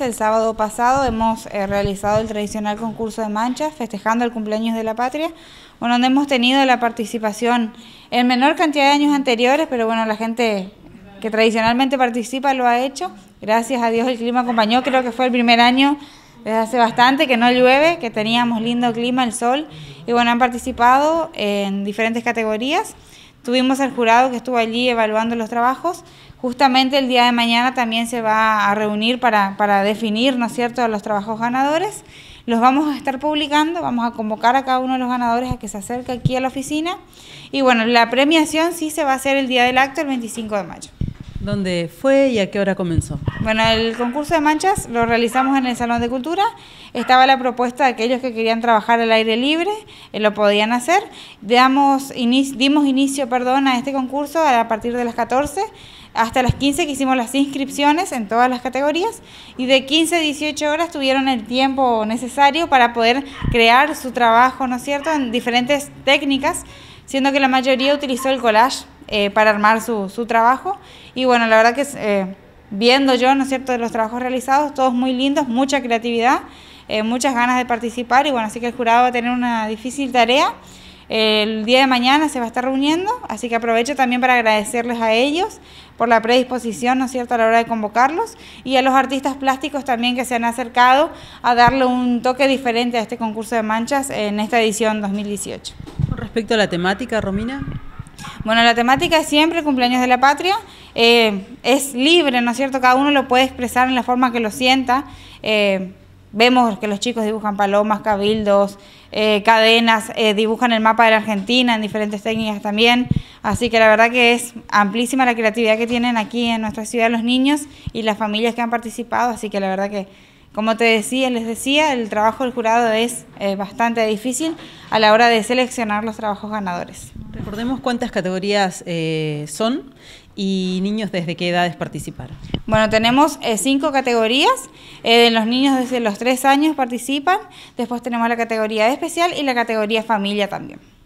El sábado pasado hemos eh, realizado el tradicional concurso de manchas, festejando el cumpleaños de la patria, donde hemos tenido la participación en menor cantidad de años anteriores, pero bueno, la gente que tradicionalmente participa lo ha hecho. Gracias a Dios el clima acompañó, creo que fue el primer año desde hace bastante que no llueve, que teníamos lindo clima, el sol, y bueno, han participado en diferentes categorías. Tuvimos al jurado que estuvo allí evaluando los trabajos. Justamente el día de mañana también se va a reunir para, para definir, ¿no es cierto?, los trabajos ganadores. Los vamos a estar publicando, vamos a convocar a cada uno de los ganadores a que se acerque aquí a la oficina. Y bueno, la premiación sí se va a hacer el día del acto, el 25 de mayo. ¿Dónde fue y a qué hora comenzó? Bueno, el concurso de manchas lo realizamos en el Salón de Cultura. Estaba la propuesta de aquellos que querían trabajar al aire libre, eh, lo podían hacer. Damos dimos inicio perdón, a este concurso a partir de las 14 hasta las 15 que hicimos las inscripciones en todas las categorías y de 15 a 18 horas tuvieron el tiempo necesario para poder crear su trabajo, ¿no es cierto?, en diferentes técnicas, siendo que la mayoría utilizó el collage eh, para armar su, trabajo. Y bueno, la verdad que eh, viendo yo, ¿no es cierto?, de los trabajos realizados, todos muy lindos, mucha creatividad, eh, muchas ganas de participar y bueno, así que el jurado va a tener una difícil tarea. El día de mañana se va a estar reuniendo, así que aprovecho también para agradecerles a ellos por la predisposición, ¿no es cierto?, a la hora de convocarlos y a los artistas plásticos también que se han acercado a darle un toque diferente a este concurso de manchas en esta edición 2018. Con respecto a la temática, Romina. Bueno, la temática es siempre cumpleaños de la patria. Eh, es libre, ¿no es cierto? Cada uno lo puede expresar en la forma que lo sienta. Eh, vemos que los chicos dibujan palomas, cabildos, eh, cadenas, dibujan el mapa de la Argentina en diferentes técnicas también. Así que la verdad que es amplísima la creatividad que tienen aquí en nuestra ciudad los niños y las familias que han participado. Así que la verdad que como te decía, les decía, el trabajo del jurado es bastante difícil a la hora de seleccionar los trabajos ganadores. Recordemos cuántas categorías eh, son y niños desde qué edades participaron. Bueno, tenemos eh, cinco categorías. Eh, los niños desde los tres años participan. Después tenemos la categoría especial y la categoría familia también.